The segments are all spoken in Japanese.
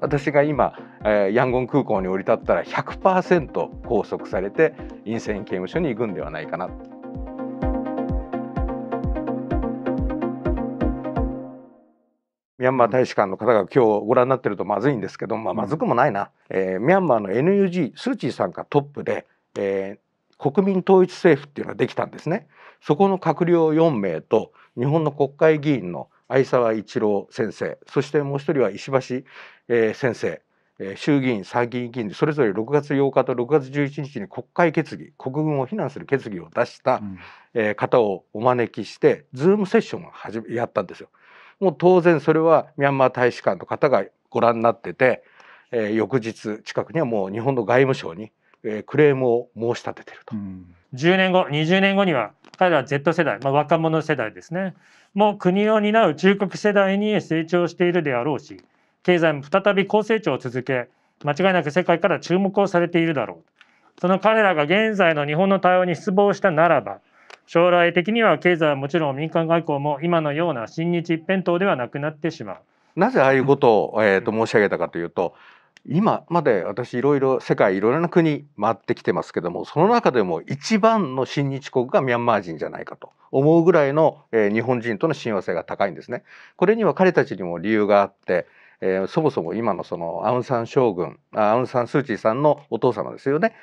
私が今、えー、ヤンゴン空港に降り立ったら100%拘束されて院ン刑務所に行くんではないかなミャンマー大使館の方が今日ご覧になってるとまずいんですけど、まあ、まずくもないな、えー、ミャンマーの NUG スー・チーさんがトップで、えー、国民統一政府っていうのができたんですね。そこの閣僚4名と日本の国会議員の相沢一郎先生そしてもう一人は石橋、先生、衆議院参議院議員でそれぞれ6月8日と6月11日に国会決議国軍を非難する決議を出した、方をお招きしてズームセッションを始めやったんですよ。もう当然それはミャンマー大使館の方がご覧になってて、えー、翌日近くにはもう日本の外務省に、えー、クレームを申し立ててると。うん10年後、20年後には彼らは Z 世代、まあ、若者世代ですね、もう国を担う中国世代に成長しているであろうし、経済も再び高成長を続け、間違いなく世界から注目をされているだろう。その彼らが現在の日本の対応に失望したならば、将来的には経済はもちろん民間外交も今のような親日一辺倒ではなくなってしまう。なぜああいうことを、えーと、と申し上げたかというと、今まで私いろいろ世界いろいろな国回ってきてますけどもその中でも一番の親日国がミャンマー人じゃないかと思うぐらいの、えー、日本人との親和性が高いんですね。これには彼たちにも理由があって、えー、そもそも今のそのアウン・サン将軍アウン・サン・スー・チーさんのお父様ですよね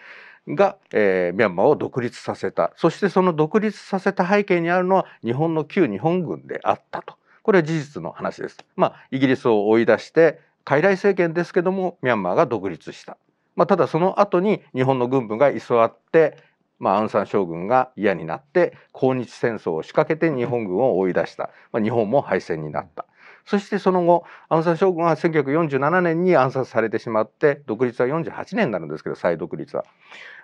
が、えー、ミャンマーを独立させたそしてその独立させた背景にあるのは日本の旧日本軍であったとこれは事実の話です。まあ、イギリスを追い出して傀儡政権ですけどもミャンマーが独立した、まあ、ただその後に日本の軍部が居座って、まあ、アンサン将軍が嫌になって抗日戦争を仕掛けて日本軍を追い出した、まあ、日本も敗戦になった。そしてその後アンサン将軍は1947年に暗殺されてしまって独立は48年になるんですけど再独立は。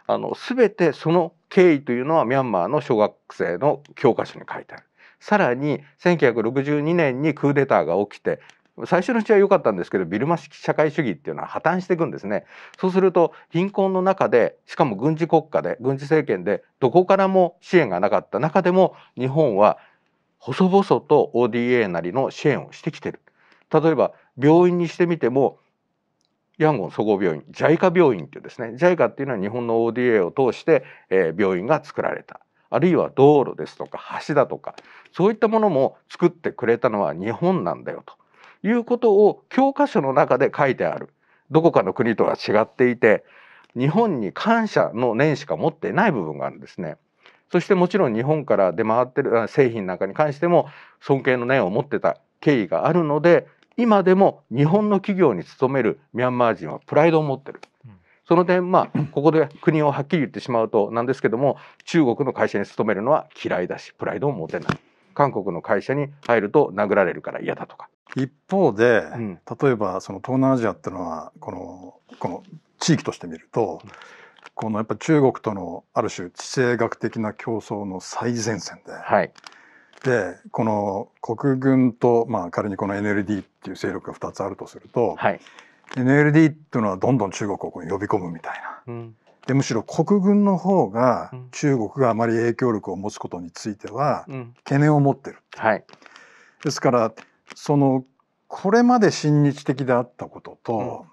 あの全てその経緯というのはミャンマーの小学生の教科書に書いてある。さらに1962年にクーデターが起きて最初のうちは良かったんですけどビルマ式社会主義っていうのは破綻していくんですねそうすると貧困の中でしかも軍事国家で軍事政権でどこからも支援がなかった中でも日本は細々と ODA なりの支援をしてきてる例えば病院にしてみてもヤンゴン総合病院 JICA 病院っていうですね JICA っていうのは日本の ODA を通して、え病院が作られたあるいは道路ですとか橋だとかそういったものも作ってくれたのは日本なんだよということを教科書の中で書いてある。どこかの国とは違っていて、日本に感謝の念しか持ってない部分があるんですね。そしてもちろん日本から出回ってる製品なんかに関しても尊敬の念を持ってた経緯があるので今でも日本の企業に勤めるミャンマー人はプライドを持ってる。その点まあここで国をはっきり言ってしまうとなんですけども中国の会社に勤めるのは嫌いだしプライドを持てない韓国の会社に入ると殴られるから嫌だとか一方で、うん、例えばその東南アジアっていうのはこのこの地域として見ると、このやっぱ中国とのある種地政学的な競争の最前線で、はい、でこの国軍と、まあ、仮にこの NLD っていう勢力が2つあるとすると、はい、NLD っていうのはどんどん中国をこう呼び込むみたいな。うんでむしろ国軍の方が中国があまり影響力を持つことについては懸念を持ってる、うんはい、ですからそのこれまで親日的であったことと、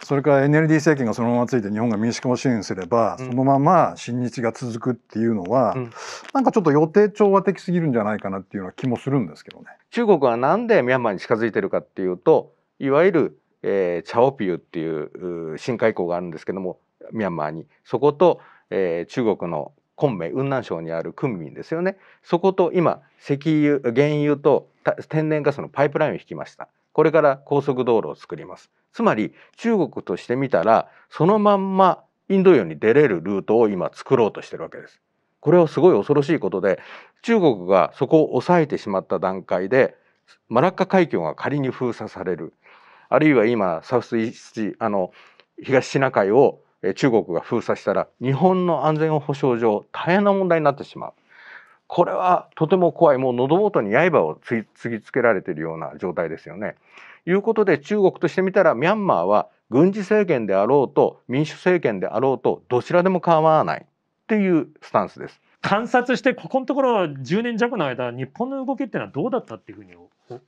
うん、それから NLD 政権がそのままついて日本が民主化を支援すれば、うん、そのまま親日が続くっていうのは、うん、なんかちょっと予定調和的すぎるんじゃないかなっていうのは気もするんですけどね。中国はなんでミャンマーに近づいてるかっていうといわゆる、えー、チャオピューっていう深海港があるんですけどもミャンマーにそこと、えー、中国の昆明雲南省にあるクンミンですよねそこと今石油原油と天然ガスのパイプラインを引きましたこれから高速道路を作りますつまり中国としてみたらそのまんまインド洋に出れるルートを今作ろうとしてるわけですこれはすごい恐ろしいことで中国がそこを抑えてしまった段階でマラッカ海峡が仮に封鎖されるあるいは今サウスイースあの東シナ海を中国が封鎖したら日本の安全保障上大変な問題になってしまう。これはとても怖い。もう喉元に刃をつぎつけられているような状態ですよね。いうことで中国としてみたらミャンマーは軍事政権であろうと民主政権であろうとどちらでも構わないっていうスタンスです。観察してここのところ10年弱の間日本の動きっていうのはどうだったっていうふうに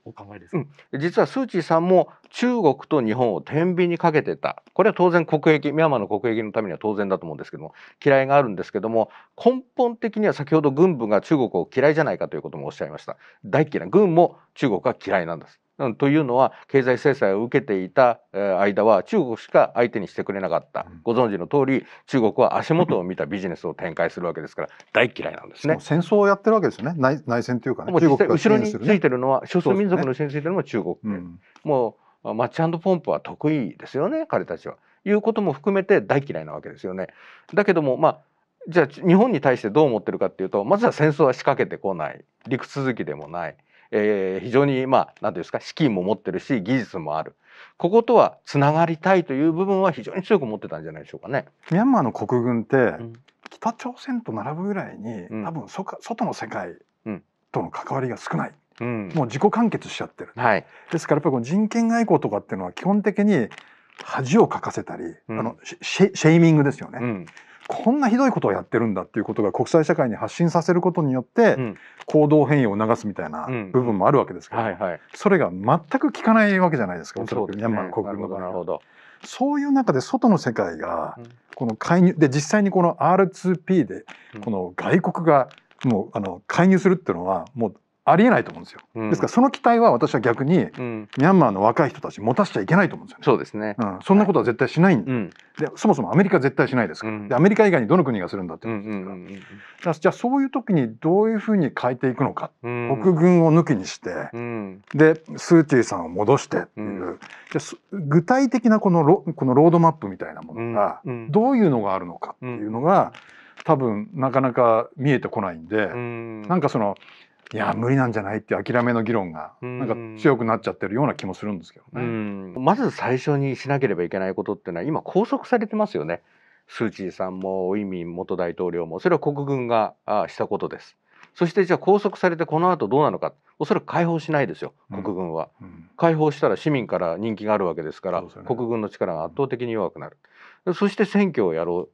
お考えですか、うん、実はスー・チーさんも中国と日本を天秤にかけてたこれは当然国益ミャンマーの国益のためには当然だと思うんですけども嫌いがあるんですけども根本的には先ほど軍部が中国を嫌いじゃないかということもおっしゃいました大嫌い軍も中国は嫌いなんですというのは経済制裁を受けていた間は中国しか相手にしてくれなかった、ご存知の通り中国は足元を見たビジネスを展開するわけですから大嫌いなんですね戦争をやってるわけですよね内内戦というか、ね、もう中国後ろについてるのは少数民族の後ろについてるのは中国、ねうん、もうマッチポンプは得意ですよね彼たちは。いうことも含めて大嫌いなわけですよね。だけどもまあじゃあ日本に対してどう思ってるかっていうとまずは戦争は仕掛けてこない陸続きでもないえー、非常にまあ何ていうんですか資金も持ってるし技術もある。こことはつながりたいという部分は非常に強く持ってたんじゃないでしょうかね。ミャンマーの国軍って、うん、北朝鮮と並ぶぐらいに、うん、多分そか外の世界との関わりが少ない。うん、もう自己完結しちゃってる、はい、ですからやっぱりこの人権外交とかっていうのは基本的に恥をかかせたり、あのシェイミングですよね、こんなひどいことをやってるんだっていうことが国際社会に発信させることによって、行動変容を促すみたいな部分もあるわけですけど、それが全く効かないわけじゃないですかおそらくミャンマーの国軍のそういう中で外の世界がこの介入で実際にこの R2P でこの外国がもうあの介入するっていうのはもうありえないと思うんですよ、うん、ですからその期待は私は逆に、ミャンマーの若い人たち持たせちゃいけないと思うんですよ、ね、そうですね、うん、そんなことは絶対しないんではい、でそもそもアメリカは絶対しないですから、うん、でアメリカ以外にどの国がするんだってことですから,、からじゃあそういう時にどういうふうに変えていくのか、国軍を抜きにして、でスー・チーさんを戻してっていう、具体的なこのロこのロードマップみたいなものがどういうのがあるのかっていうのが、多分なかなか見えてこないんで、うん、なんかその。いや無理なんじゃないって諦めの議論がなんか強くなっちゃってるような気もするんですけどね。まず最初にしなければいけないことっていうのは今拘束されてますよね。スー・チーさんもウィミン元大統領もそれは国軍がしたことです。そしてじゃあ拘束されてこの後どうなのかおそらく解放しないですよ国軍は、うんうん、解放したら市民から人気があるわけですから、ね、国軍の力が圧倒的に弱くなる、うん、そして選挙をやろ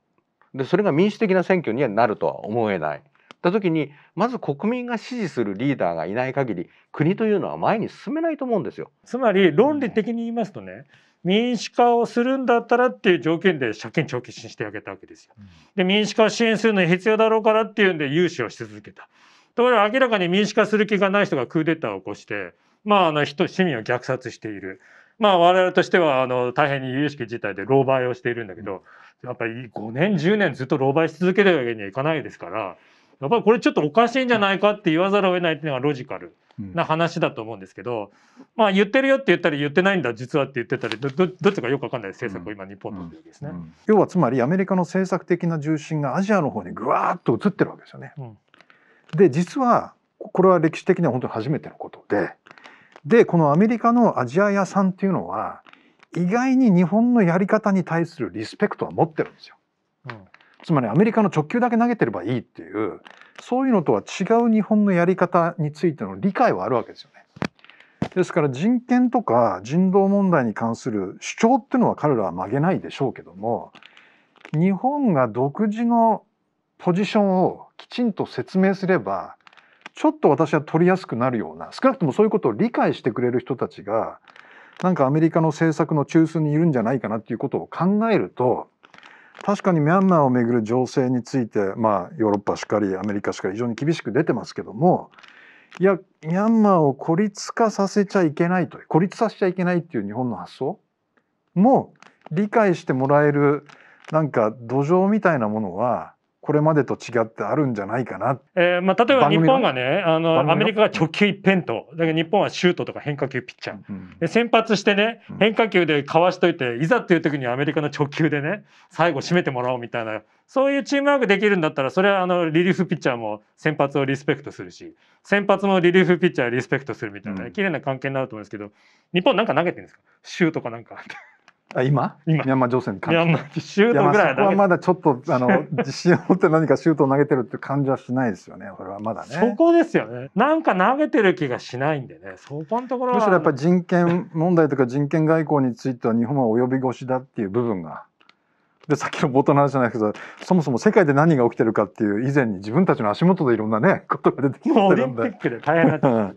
うでそれが民主的な選挙にはなるとは思えないった時にまず国民が支持するリーダーがいない限り国というのは前に進めないと思うんですよ。つまり論理的に言いますとね、うん、民主化をするんだったらっていう条件で借金長期ししてあげたわけですよ。で民主化を支援するのに必要だろうからっていうんで融資をし続けた。ところが明らかに民主化する気がない人がクーデターを起こして、まあ、あの人市民を虐殺している。まあ我々としてはあの大変に有識自体事態で狼狽をしているんだけど、やっぱり5年10年ずっと狼狽し続けるわけにはいかないですからやっぱりこれちょっとおかしいんじゃないかって言わざるを得ないっていうのがロジカルな話だと思うんですけど、うん、まあ言ってるよって言ったり言ってないんだ実はって言ってたりどどっちかよく分かんない政策を今日本とってるわけですね、うんうん、要はつまりアメリカの政策的な重心がアジアの方にぐわっと移ってるわけですよね。で実はこれは歴史的には本当に初めてのことででこのアメリカのアジア屋さんっていうのは意外に日本のやり方に対するリスペクトは持ってるんですよ。うんつまりアメリカの直球だけ投げてればいいっていうそういうのとは違う日本のやり方についての理解はあるわけですよね。ですから人権とか人道問題に関する主張っていうのは彼らは曲げないでしょうけども日本が独自のポジションをきちんと説明すればちょっと私は取りやすくなるような少なくともそういうことを理解してくれる人たちがなんかアメリカの政策の中枢にいるんじゃないかなっていうことを考えると確かにミャンマーをめぐる情勢について、まあ、ヨーロッパしかりアメリカしかり非常に厳しく出てますけどもいやミャンマーを孤立化させちゃいけないと孤立させちゃいけないっていう日本の発想も理解してもらえるなんか土壌みたいなものはこれまでと違ってあるんじゃないかな、えーまあ、例えば日本がねあのアメリカが直球一辺倒だけど日本はシュートとか変化球ピッチャー、うん、で先発してね変化球でかわしといて、いざっていう時にアメリカの直球でね最後締めてもらおうみたいなそういうチームワークできるんだったらそれはあのリリーフピッチャーも先発をリスペクトするし先発もリリーフピッチャーリスペクトするみたいな、ね、綺麗な関係になると思うんですけど、日本なんか投げてるんですかシュートかなんか。あ今今ミャンマー情勢に関してミャンマーシュートぐらいだ、まあ、まだちょっとあの 自信を持って何かシュートを投げてるって感じはしないですよねそれはまだねそこですよねなんか投げてる気がしないんでねそこのところむしろやっぱり人権問題とか人権外交については日本は及び腰だっていう部分がでさっきの冒頭の話じゃないけどそもそも世界で何が起きてるかっていう以前に自分たちの足元でいろんなねことが出てきてるんでオリンピックで大変な